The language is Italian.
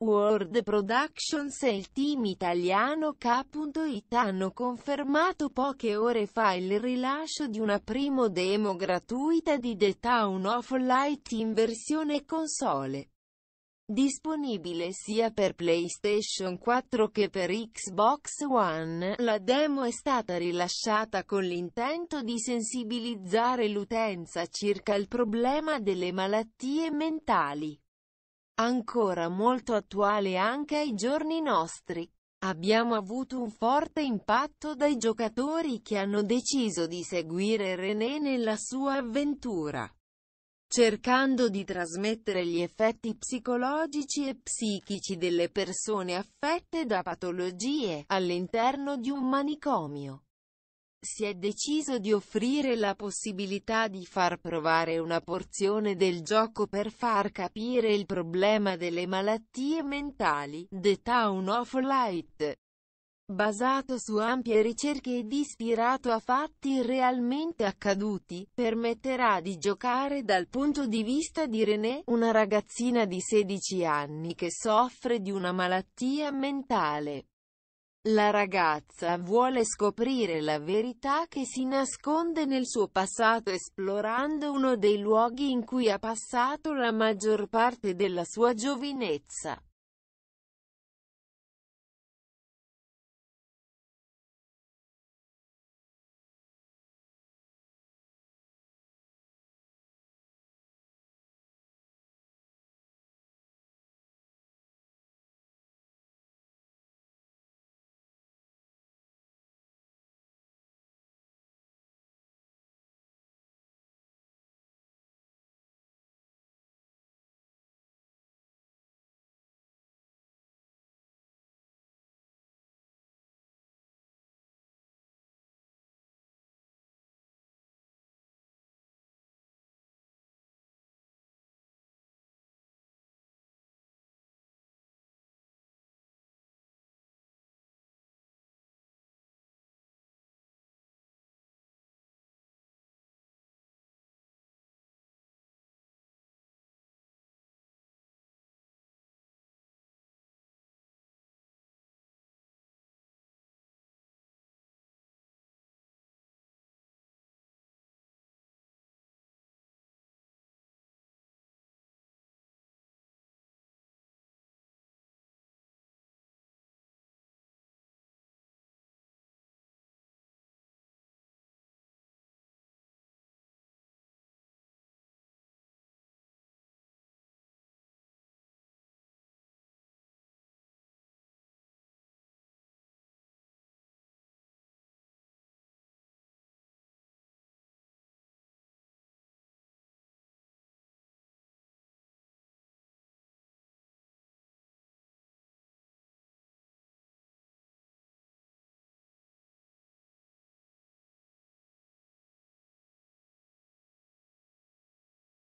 World Productions e il team italiano K.it hanno confermato poche ore fa il rilascio di una primo demo gratuita di The Town of Light in versione console. Disponibile sia per PlayStation 4 che per Xbox One, la demo è stata rilasciata con l'intento di sensibilizzare l'utenza circa il problema delle malattie mentali ancora molto attuale anche ai giorni nostri. Abbiamo avuto un forte impatto dai giocatori che hanno deciso di seguire René nella sua avventura, cercando di trasmettere gli effetti psicologici e psichici delle persone affette da patologie all'interno di un manicomio si è deciso di offrire la possibilità di far provare una porzione del gioco per far capire il problema delle malattie mentali, The Town of Light. Basato su ampie ricerche ed ispirato a fatti realmente accaduti, permetterà di giocare dal punto di vista di René, una ragazzina di 16 anni che soffre di una malattia mentale. La ragazza vuole scoprire la verità che si nasconde nel suo passato esplorando uno dei luoghi in cui ha passato la maggior parte della sua giovinezza.